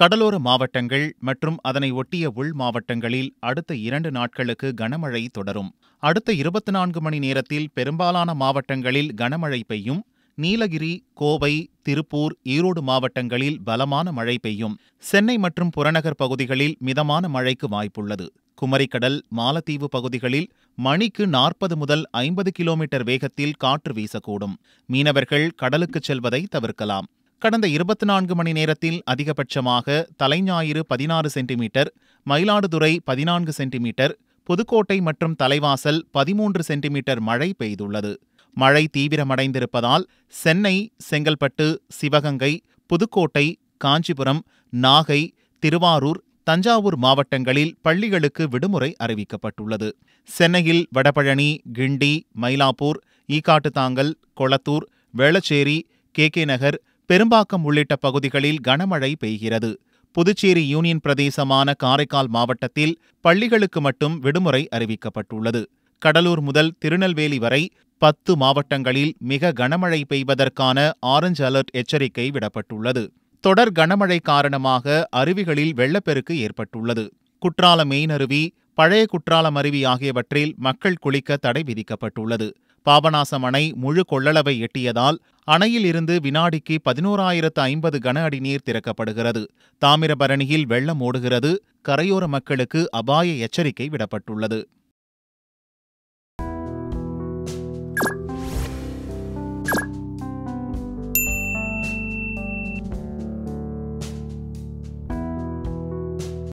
கடலோர மாவட்டங்கள் மற்றும் அதனை ஒட்டிய உள் மாவட்டங்களில் அடுத்த இரண்டு நாட்களுக்கு கனமழை தொடரும் அடுத்த இருபத்தி நான்கு மணி நேரத்தில் பெரும்பாலான மாவட்டங்களில் கனமழை பெய்யும் நீலகிரி கோவை திருப்பூர் ஈரோடு மாவட்டங்களில் பலமான மழை பெய்யும் சென்னை மற்றும் புறநகர் பகுதிகளில் மிதமான மழைக்கு வாய்ப்புள்ளது குமரிக்கடல் மாலத்தீவு பகுதிகளில் மணிக்கு நாற்பது முதல் ஐம்பது கிலோமீட்டர் வேகத்தில் காற்று வீசக்கூடும் மீனவர்கள் கடலுக்குச் செல்வதை தவிர்க்கலாம் கடந்த இருபத்தி நான்கு மணி நேரத்தில் அதிகபட்சமாக தலைஞாயிறு பதினாறு சென்டிமீட்டர் மயிலாடுதுறை பதினான்கு சென்டிமீட்டர் புதுக்கோட்டை மற்றும் தலைவாசல் பதிமூன்று சென்டிமீட்டர் மழை பெய்துள்ளது மழை தீவிரமடைந்திருப்பதால் சென்னை செங்கல்பட்டு சிவகங்கை புதுக்கோட்டை காஞ்சிபுரம் நாகை திருவாரூர் தஞ்சாவூர் மாவட்டங்களில் பள்ளிகளுக்கு விடுமுறை அறிவிக்கப்பட்டுள்ளது சென்னையில் வடபழனி கிண்டி மயிலாப்பூர் ஈக்காட்டுத்தாங்கல் கொளத்தூர் வேளச்சேரி கே கே நகர் பெரும்பாக்கம் உள்ளிட்ட பகுதிகளில் கனமழை பெய்கிறது புதுச்சேரி யூனியன் பிரதேசமான காரைக்கால் மாவட்டத்தில் பள்ளிகளுக்கு மட்டும் விடுமுறை அறிவிக்கப்பட்டுள்ளது கடலூர் முதல் திருநெல்வேலி வரை பத்து மாவட்டங்களில் மிக கனமழை பெய்வதற்கான ஆரஞ்சு அலர்ட் எச்சரிக்கை விடப்பட்டுள்ளது தொடர் கனமழை காரணமாக அருவிகளில் வெள்ளப்பெருக்கு ஏற்பட்டுள்ளது குற்றால மெயின் அருவி பழைய குற்றாலம் அருவி ஆகியவற்றில் மக்கள் குளிக்க தடை விதிக்கப்பட்டுள்ளது பாபநாசம் அணை முழு கொள்ளளவை எட்டியதால் அணையில் இருந்து வினாடிக்கு பதினோராயிரத்து ஐம்பது கன அடி நீர் திறக்கப்படுகிறது தாமிரபரணியில் வெள்ளம் ஓடுகிறது கரையோர மக்களுக்கு அபாய எச்சரிக்கை விடப்பட்டுள்ளது